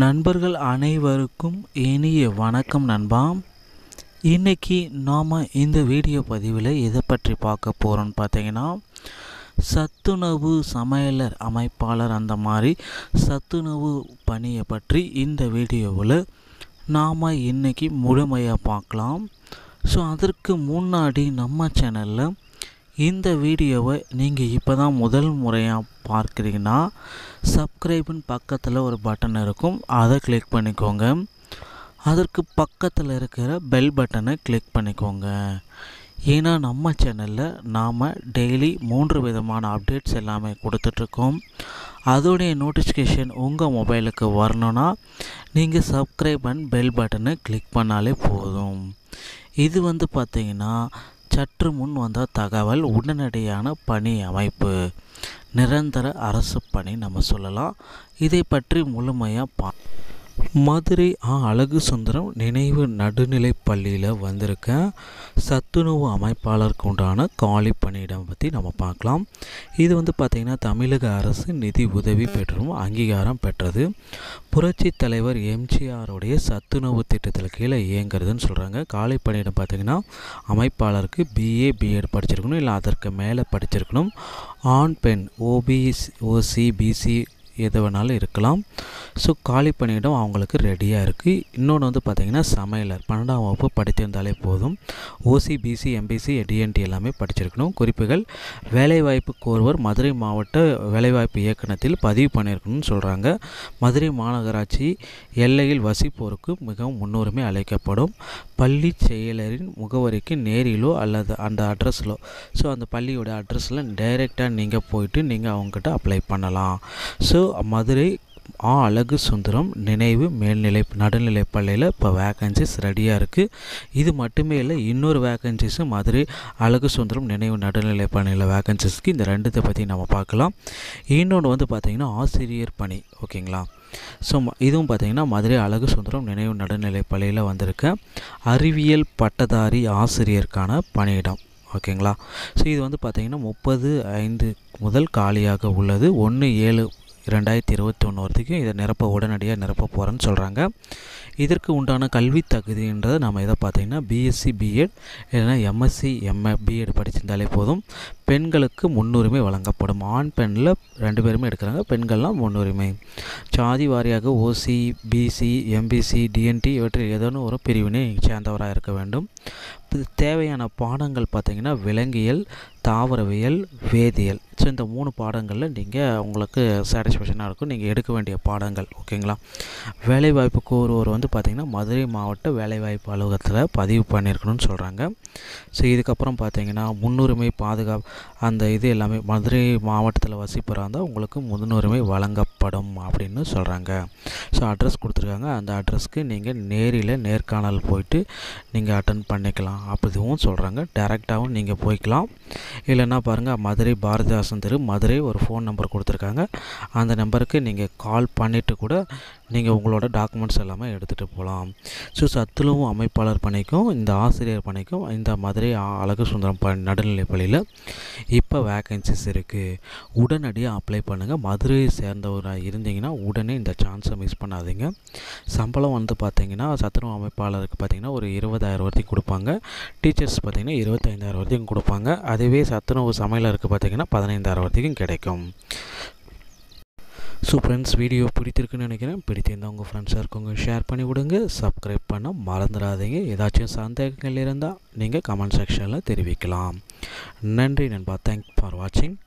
நண்பர்கள் அனைவருக்கும் இனிய வணக்கம் நண்பாம் இன்றைக்கி நாம் இந்த வீடியோ பதிவில் எதை பற்றி பார்க்க போகிறோன்னு பார்த்தீங்கன்னா சத்துணவு சமையலர் அமைப்பாளர் அந்த மாதிரி சத்துணவு பணியை பற்றி இந்த வீடியோவில் நாம் இன்றைக்கி முழுமையாக பார்க்கலாம் ஸோ அதற்கு முன்னாடி நம்ம சேனலில் இந்த வீடியோவை நீங்கள் இப்போ தான் முதல் முறையாக பார்க்குறீங்கன்னா சப்ஸ்கிரைப்னு பக்கத்தில் ஒரு பட்டன் இருக்கும் அதை கிளிக் பண்ணிக்கோங்க அதற்கு பக்கத்தில் இருக்கிற பெல் பட்டனை கிளிக் பண்ணிக்கோங்க ஏன்னா நம்ம சேனலில் நாம் டெய்லி மூன்று விதமான அப்டேட்ஸ் எல்லாமே கொடுத்துட்ருக்கோம் அதோடைய நோட்டிஃபிகேஷன் உங்கள் மொபைலுக்கு வரணுன்னா நீங்கள் சப்ஸ்கிரைப் அண்ட் பெல் பட்டனை கிளிக் பண்ணாலே போதும் இது வந்து பார்த்திங்கன்னா சற்று முன் வந்த தகவல் உடனடியான பணி அமைப்பு நிரந்தர அரசு பணி நம்ம சொல்லலாம் இதை பற்றி முழுமையாக பா மதுரை ஆ அழகு சுந்தரம் நினைவு நடுநிலை பள்ளியில் வந்திருக்க சத்துணவு அமைப்பாளருக்கு உண்டான காலி பணியிடம் பற்றி நம்ம பார்க்கலாம் இது வந்து பார்த்திங்கன்னா தமிழக அரசு நிதி உதவி பெற்றும் அங்கீகாரம் பெற்றது புரட்சி தலைவர் எம்ஜிஆருடைய சத்துணவு திட்டத்தில் கீழே இயங்குறதுன்னு சொல்கிறாங்க காலி பணியிடம் பார்த்திங்கன்னா அமைப்பாளருக்கு பிஏ பிஎட் படிச்சிருக்கணும் இல்லை அதற்கு மேலே படிச்சிருக்கணும் ஆண் பெண் ஓபிஎஸ் ஓசி பிசி எது வேணாலும் இருக்கலாம் ஸோ காலி பணியிடம் அவங்களுக்கு ரெடியாக இருக்குது இன்னொன்று வந்து பார்த்திங்கன்னா சமையலர் பன்னெண்டாம் வகுப்பு படித்திருந்தாலே போதும் ஓசி பிசி எம்பிசி டிஎன்டி எல்லாமே படிச்சிருக்கணும் குறிப்புகள் வேலைவாய்ப்பு கோருவர் மதுரை மாவட்ட வேலைவாய்ப்பு இயக்கணத்தில் பதிவு பண்ணியிருக்கணும்னு சொல்கிறாங்க மதுரை மாநகராட்சி எல்லையில் வசிப்போருக்கு மிகவும் முன்னுரிமை அளிக்கப்படும் பள்ளி செயலரின் முகவரிக்கு நேரிலோ அல்லது அந்த அட்ரஸ்லோ ஸோ அந்த பள்ளியோட அட்ரஸில் டைரெக்டாக நீங்கள் போயிட்டு நீங்கள் அவங்ககிட்ட அப்ளை பண்ணலாம் ஸோ மதுரை ஆ அழகு சுந்தரம் நினைவு மேல்நிலை நடுநிலை பள்ளியில் இப்போ வேக்கன்சிஸ் ரெடியாக இருக்குது இது மட்டுமே இல்லை இன்னொரு வேக்கன்சிஸும் மதுரை அழகு சுந்தரம் நினைவு நடுநிலை பணியில் வேக்கன்சிஸ்க்கு இந்த ரெண்டுத்தை பற்றி நம்ம பார்க்கலாம் இன்னொன்று வந்து பார்த்திங்கன்னா ஆசிரியர் பணி ஓகேங்களா ஸோ இதுவும் பார்த்திங்கன்னா மதுரை அழகு சுந்தரம் நினைவு நடுநிலை பள்ளியில் வந்திருக்க அறிவியல் பட்டதாரி ஆசிரியருக்கான பணியிடம் ஓகேங்களா ஸோ இது வந்து பார்த்திங்கன்னா முப்பது ஐந்து முதல் காலியாக உள்ளது ஒன்று ஏழு இரண்டாயிரத்தி இருபத்தி ஒன்று வரைக்கும் இதை நிரப்ப உடனடியாக நிரப்ப போகிறேன்னு சொல்கிறாங்க இதற்கு உண்டான கல்வி தகுதின்றது நம்ம எதை பார்த்தீங்கன்னா பிஎஸ்சி பிஎட் இல்லைன்னா எம்எஸ்சி எம்ஏ பிஎட் படிச்சிருந்தாலே போதும் பெண்களுக்கு முன்னுரிமை வழங்கப்படும் ஆண் பெண்ணில் ரெண்டு பேருமே எடுக்கிறாங்க பெண்கள்லாம் முன்னுரிமை சாதி வாரியாக ஓசி பிசி எம்பிசி டிஎன்டி இவற்றில் ஏதோ ஒரு பிரிவினை சேர்ந்தவராக இருக்க வேண்டும் தேவையான பாடங்கள் பார்த்திங்கன்னா விலங்கியல் தாவரவியல் வேதியியல் ஸோ இந்த மூணு பாடங்களில் நீங்கள் உங்களுக்கு சாட்டிஸ்ஃபேக்ஷனாக இருக்கும் நீங்கள் எடுக்க வேண்டிய பாடங்கள் ஓகேங்களா வேலைவாய்ப்பு கோருவோர் வந்து பார்த்திங்கன்னா மதுரை மாவட்ட வேலைவாய்ப்பு அலுவலகத்தில் பதிவு பண்ணியிருக்கணும்னு சொல்கிறாங்க ஸோ இதுக்கப்புறம் பார்த்திங்கன்னா முன்னுரிமை பாதுகாப்பு அந்த இது எல்லாமே மதுரை மாவட்டத்தில் வசிப்பராக இருந்தால் உங்களுக்கு முன்னுரிமை வழங்கப்படும் அப்படின்னு சொல்கிறாங்க ஸோ அட்ரஸ் கொடுத்துருக்காங்க அந்த அட்ரஸ்க்கு நீங்கள் நேரில் நேர்காணல் போயிட்டு நீங்கள் அட்டன் பண்ணிக்கலாம் அப்படிவும் சொல்கிறாங்க டேரெக்டாகவும் நீங்கள் போய்க்கலாம் இல்லைன்னா பாருங்கள் மதுரை பாரதிதாஸ் வாசன் தெரு மதுரை ஒரு ஃபோன் நம்பர் கொடுத்துருக்காங்க அந்த நம்பருக்கு நீங்கள் கால் பண்ணிவிட்டு கூட நீங்கள் உங்களோட டாக்குமெண்ட்ஸ் எல்லாமே எடுத்துகிட்டு போகலாம் ஸோ சத்துணவு அமைப்பாளர் பணிக்கும் இந்த ஆசிரியர் பணிக்கும் இந்த மதுரை அழகு சுந்தரம் ப நடுநிலை பள்ளியில் இப்போ வேக்கன்சிஸ் இருக்குது உடனடியாக அப்ளை பண்ணுங்கள் மதுரையை சேர்ந்தவராக இருந்தீங்கன்னா உடனே இந்த சான்ஸை மிஸ் பண்ணாதீங்க சம்பளம் வந்து பார்த்தீங்கன்னா சத்துணவு அமைப்பாளருக்கு பார்த்திங்கன்னா ஒரு இருபதாயிரம் வரைக்கும் கொடுப்பாங்க டீச்சர்ஸ் பார்த்திங்கன்னா இருபத்தைந்தாயிரம் வரைக்கும் கொடுப்பாங்க அதுவே சத்துணவு சமையலருக்கு பார்த்திங்கன்னா பதினஞ்சு பதினைந்தாயிரம் வரைக்கும் கிடைக்கும் ஸோ ஃப்ரெண்ட்ஸ் வீடியோ பிடித்திருக்குன்னு நினைக்கிறேன் பிடித்திருந்தால் உங்கள் ஃப்ரெண்ட்ஸாக இருக்கவங்க ஷேர் பண்ணி விடுங்க சப்ஸ்கிரைப் பண்ண மறந்துடாதீங்க ஏதாச்சும் சந்தேகங்கள் இருந்தால் நீங்கள் கமெண்ட் செக்ஷனில் தெரிவிக்கலாம் நன்றி நண்பா தேங்க்ஸ் ஃபார் வாட்சிங்